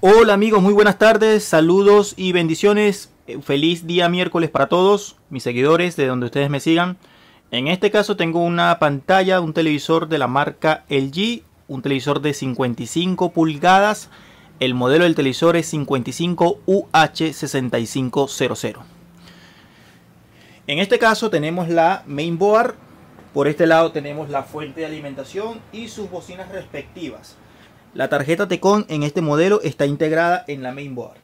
Hola amigos, muy buenas tardes, saludos y bendiciones. Eh, feliz día miércoles para todos, mis seguidores, de donde ustedes me sigan. En este caso tengo una pantalla, un televisor de la marca LG, un televisor de 55 pulgadas. El modelo del televisor es 55UH6500. En este caso tenemos la mainboard, por este lado tenemos la fuente de alimentación y sus bocinas respectivas. La tarjeta Tecon en este modelo está integrada en la mainboard.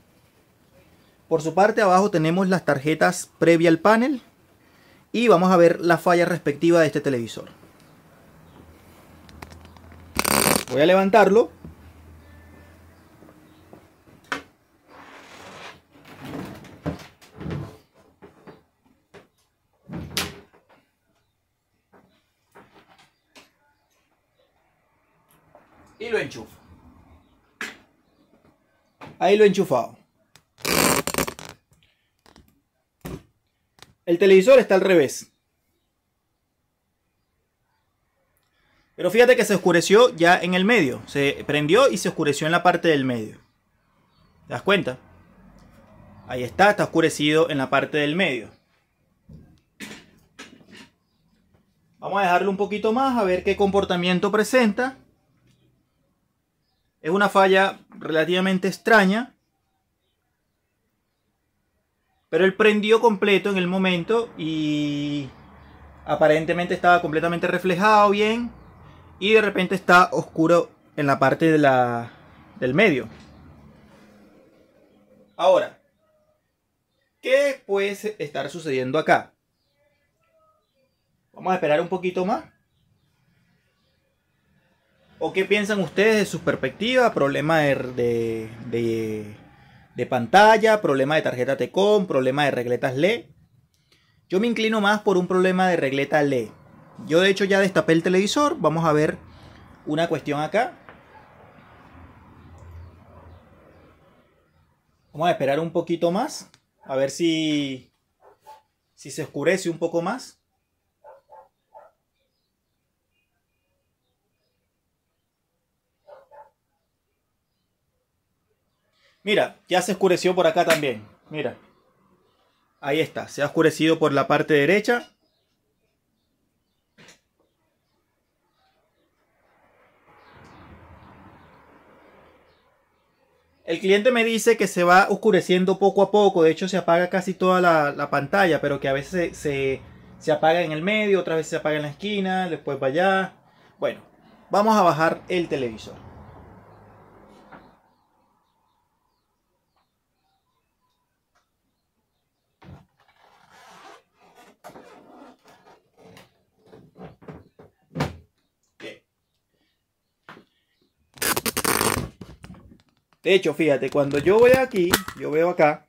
Por su parte abajo tenemos las tarjetas previa al panel y vamos a ver la falla respectiva de este televisor. Voy a levantarlo. Y lo enchufo. Ahí lo he enchufado. El televisor está al revés. Pero fíjate que se oscureció ya en el medio. Se prendió y se oscureció en la parte del medio. ¿Te das cuenta? Ahí está, está oscurecido en la parte del medio. Vamos a dejarlo un poquito más a ver qué comportamiento presenta. Es una falla relativamente extraña. Pero él prendió completo en el momento y aparentemente estaba completamente reflejado bien. Y de repente está oscuro en la parte del medio. Ahora, ¿qué puede estar sucediendo acá? Vamos a esperar un poquito más ¿O qué piensan ustedes de sus perspectivas? Problema de, pantalla, problema de tarjeta TECOM, problema de regletas LE. Yo me inclino más por un problema de regleta LE. Yo de hecho ya destapé el televisor. Vamos a ver una cuestión acá. Vamos a esperar un poquito más. A ver si, si se oscurece un poco más. Mira, ya se oscureció por acá también. Mira. Ahí está, se ha oscurecido por la parte derecha. El cliente me dice que se va oscureciendo poco a poco, de hecho se apaga casi toda la, pantalla, pero que a veces se, apaga en el medio, otras veces se apaga en la esquina, después va allá. Bueno, vamos a bajar el televisor. De hecho, fíjate, cuando yo voy aquí, yo veo acá,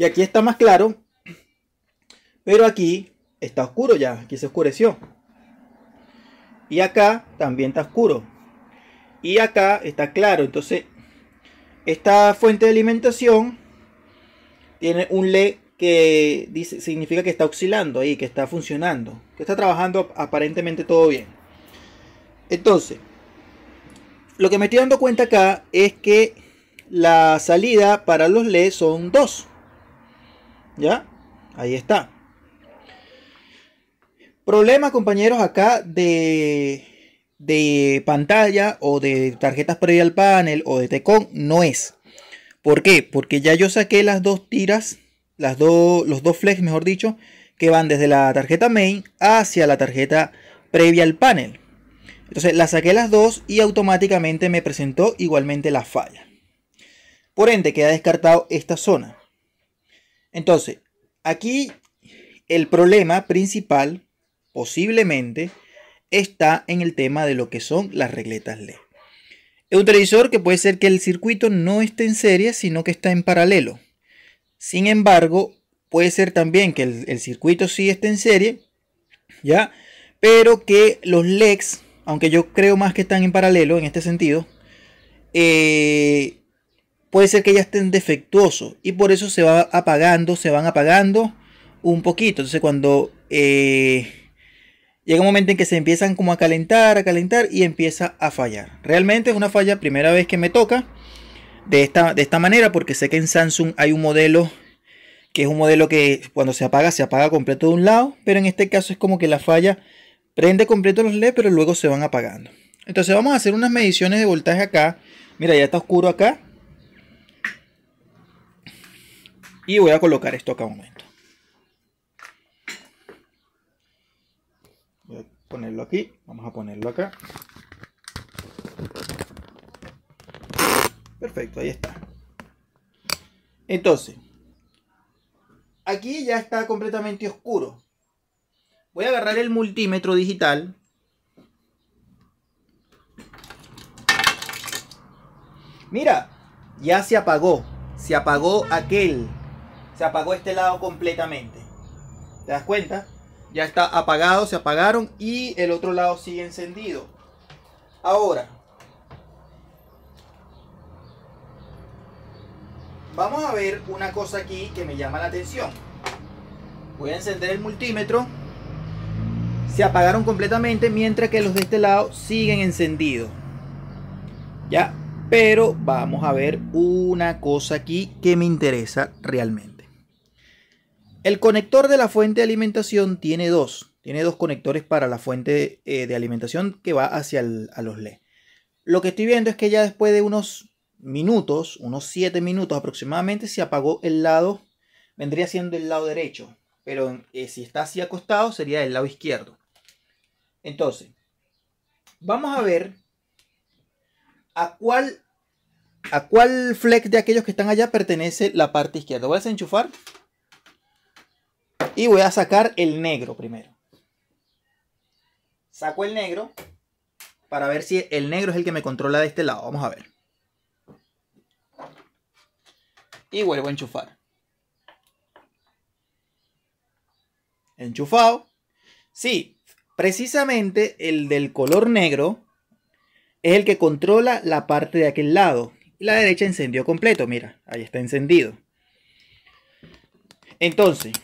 Y aquí está más claro, pero aquí está oscuro ya, aquí se oscureció. Y acá también está oscuro. Y acá está claro, entonces esta fuente de alimentación tiene un LED que significa que está oscilando ahí, que está funcionando, que está trabajando aparentemente todo bien. Entonces, lo que me estoy dando cuenta acá es que la salida para los LED son dos. ¿Ya? Ahí está. Problema, compañeros, acá de, pantalla o de tarjetas previa al panel o de Tecon no es. ¿Por qué? Porque ya yo saqué las dos tiras, las dos, los dos flex, mejor dicho, que van desde la tarjeta main hacia la tarjeta previa al panel. Entonces la saqué las dos y automáticamente me presentó igualmente la falla. Por ende, queda descartado esta zona. Entonces, aquí el problema principal, posiblemente, está en el tema de lo que son las regletas LED. Es un televisor que puede ser que el circuito no esté en serie, sino que está en paralelo. Sin embargo, puede ser también que el, circuito sí esté en serie, ¿ya? Pero que los LEDs aunque yo creo más que están en paralelo en este sentido, eh, puede ser que ya estén defectuosos y por eso se va apagando, se van apagando un poquito. Entonces cuando eh, llega un momento en que se empiezan como a calentar, a calentar y empieza a fallar. Realmente es una falla primera vez que me toca de esta, de esta manera porque sé que en Samsung hay un modelo que es un modelo que cuando se apaga se apaga completo de un lado, pero en este caso es como que la falla Prende completo los LED, pero luego se van apagando. Entonces vamos a hacer unas mediciones de voltaje acá. Mira, ya está oscuro acá. Y voy a colocar esto acá un momento. Voy a ponerlo aquí. Vamos a ponerlo acá. Perfecto, ahí está. Entonces, aquí ya está completamente oscuro. Voy a agarrar el multímetro digital. Mira, ya se apagó. Se apagó aquel. Se apagó este lado completamente. ¿Te das cuenta? Ya está apagado, se apagaron y el otro lado sigue encendido. Ahora, vamos a ver una cosa aquí que me llama la atención. Voy a encender el multímetro se apagaron completamente, mientras que los de este lado siguen encendidos. Ya, pero vamos a ver una cosa aquí que me interesa realmente. El conector de la fuente de alimentación tiene dos. Tiene dos conectores para la fuente eh, de alimentación que va hacia los LED. Lo que estoy viendo es que ya después de unos minutos, unos 7 minutos aproximadamente, se apagó el lado, vendría siendo el lado derecho. Pero eh, si está así acostado, sería el lado izquierdo. Entonces, vamos a ver a cuál, a cuál fleck de aquellos que están allá pertenece la parte izquierda. Voy a desenchufar y voy a sacar el negro primero. Saco el negro para ver si el negro es el que me controla de este lado. Vamos a ver. Y vuelvo a enchufar. Enchufado. Sí, Precisamente el del color negro es el que controla la parte de aquel lado. Y la derecha encendió completo, mira, ahí está encendido. Entonces,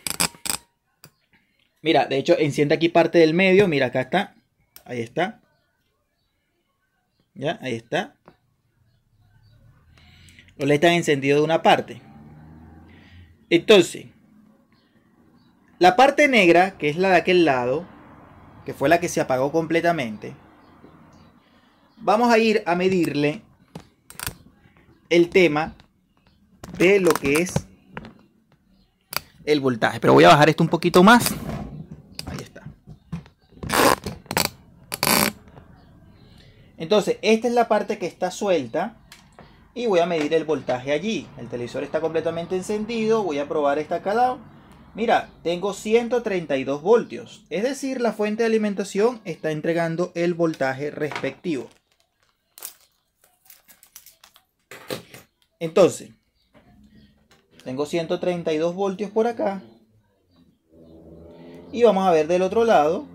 mira, de hecho enciende aquí parte del medio, mira, acá está, ahí está. Ya, ahí está. Los le están encendidos de una parte. Entonces, la parte negra, que es la de aquel lado, que fue la que se apagó completamente, vamos a ir a medirle el tema de lo que es el voltaje. Pero voy a bajar esto un poquito más. Ahí está. Entonces, esta es la parte que está suelta. Y voy a medir el voltaje allí. El televisor está completamente encendido. Voy a probar esta calado mira, tengo 132 voltios. Es decir, la fuente de alimentación está entregando el voltaje respectivo. Entonces, tengo 132 voltios por acá. Y vamos a ver del otro lado.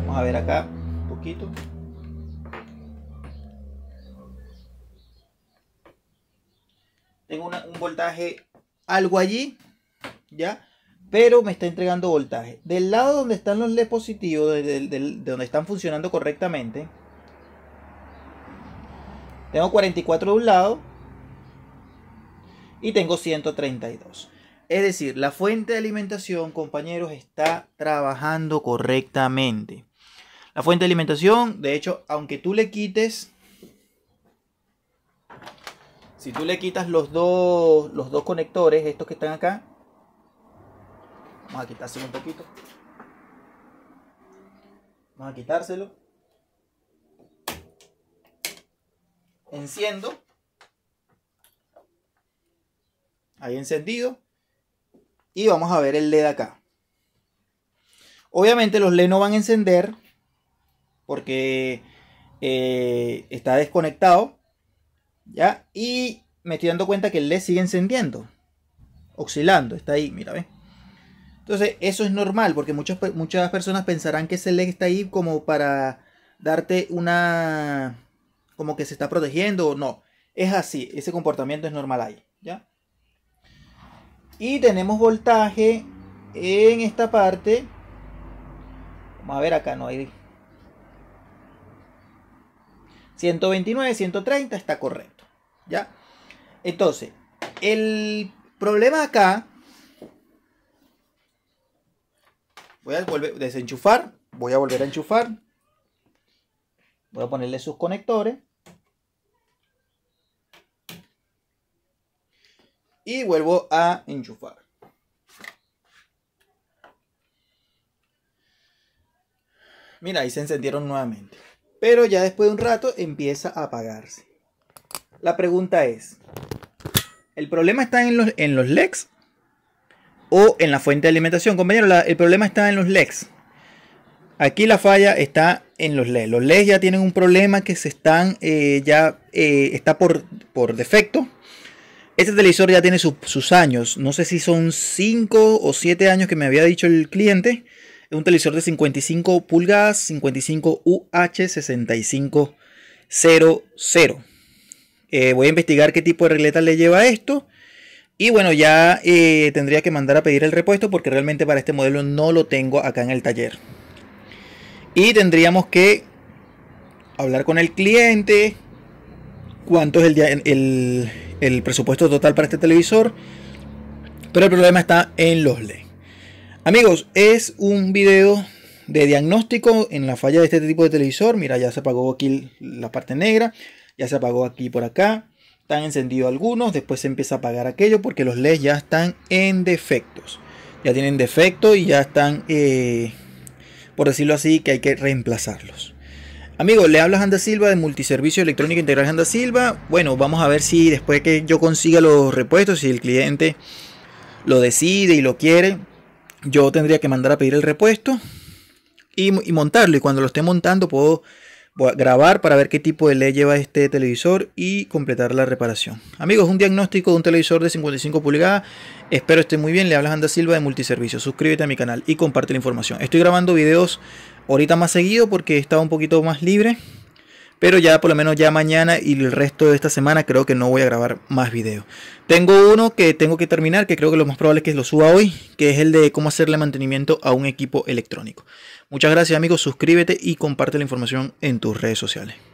Vamos a ver acá un poquito. Tengo un voltaje algo allí, ¿ya? Pero me está entregando voltaje. Del lado donde están los e dispositivos, positivos, de donde están funcionando correctamente, tengo 44 de un lado y tengo 132. Es decir, la fuente de alimentación, compañeros, está trabajando correctamente. La fuente de alimentación, de hecho, aunque tú le quites si tú le quitas los dos, los dos conectores, estos que están acá, vamos a quitárselo un poquito. Vamos a quitárselo. Enciendo. Ahí encendido. Y vamos a ver el LED acá. Obviamente los LED no van a encender porque eh, está desconectado ¿Ya? Y me estoy dando cuenta que el LED sigue encendiendo. Oscilando, está ahí, mira, ¿ves? Entonces, eso es normal, porque muchas, muchas personas pensarán que ese LED está ahí como para darte una... como que se está protegiendo o no. Es así, ese comportamiento es normal ahí, ¿ya? Y tenemos voltaje en esta parte. Vamos a ver acá, no hay 129, 130 está correcto. ¿Ya? Entonces, el problema acá... Voy a desenchufar. Voy a volver a enchufar. Voy a ponerle sus conectores. Y vuelvo a enchufar. Mira, ahí se encendieron nuevamente pero ya después de un rato empieza a apagarse. La pregunta es, ¿el problema está en los, en los LEGs o en la fuente de alimentación? Compañero, el problema está en los LEGs. Aquí la falla está en los LEDs. Los LEDs ya tienen un problema que se están, eh, ya eh, está por, defecto. Este televisor ya tiene sus años. No sé si son 5 o 7 años que me había dicho el cliente un televisor de 55 pulgadas, 55 UH6500. Eh, voy a investigar qué tipo de regleta le lleva esto. Y bueno, ya eh, tendría que mandar a pedir el repuesto porque realmente para este modelo no lo tengo acá en el taller. Y tendríamos que hablar con el cliente, cuánto es el, el presupuesto total para este televisor. Pero el problema está en los LEDs Amigos, es un video de diagnóstico en la falla de este tipo de televisor. Mira, ya se apagó aquí la parte negra, ya se apagó aquí por acá. Están encendidos algunos, después se empieza a apagar aquello porque los LEDs ya están en defectos. Ya tienen defecto y ya están, eh, por decirlo así, que hay que reemplazarlos. Amigos, le hablas Anda Silva de Multiservicio Electrónico Integral Anda Silva. Bueno, vamos a ver si después que yo consiga los repuestos, si el cliente lo decide y lo quiere, yo tendría que mandar a pedir el repuesto y, montarlo. Y cuando lo esté montando puedo grabar para ver qué tipo de ley lleva este televisor y completar la reparación. Amigos, un diagnóstico de un televisor de 55 pulgadas. Espero esté muy bien. Le hablas Anda Silva de Multiservicios. Suscríbete a mi canal y comparte la información. Estoy grabando videos ahorita más seguido porque estaba un poquito más libre. Pero ya por lo menos ya mañana y el resto de esta semana creo que no voy a grabar más videos. Tengo uno que tengo que terminar, que creo que lo más probable es que lo suba hoy, que es el de cómo hacerle mantenimiento a un equipo electrónico. Muchas gracias amigos, suscríbete y comparte la información en tus redes sociales.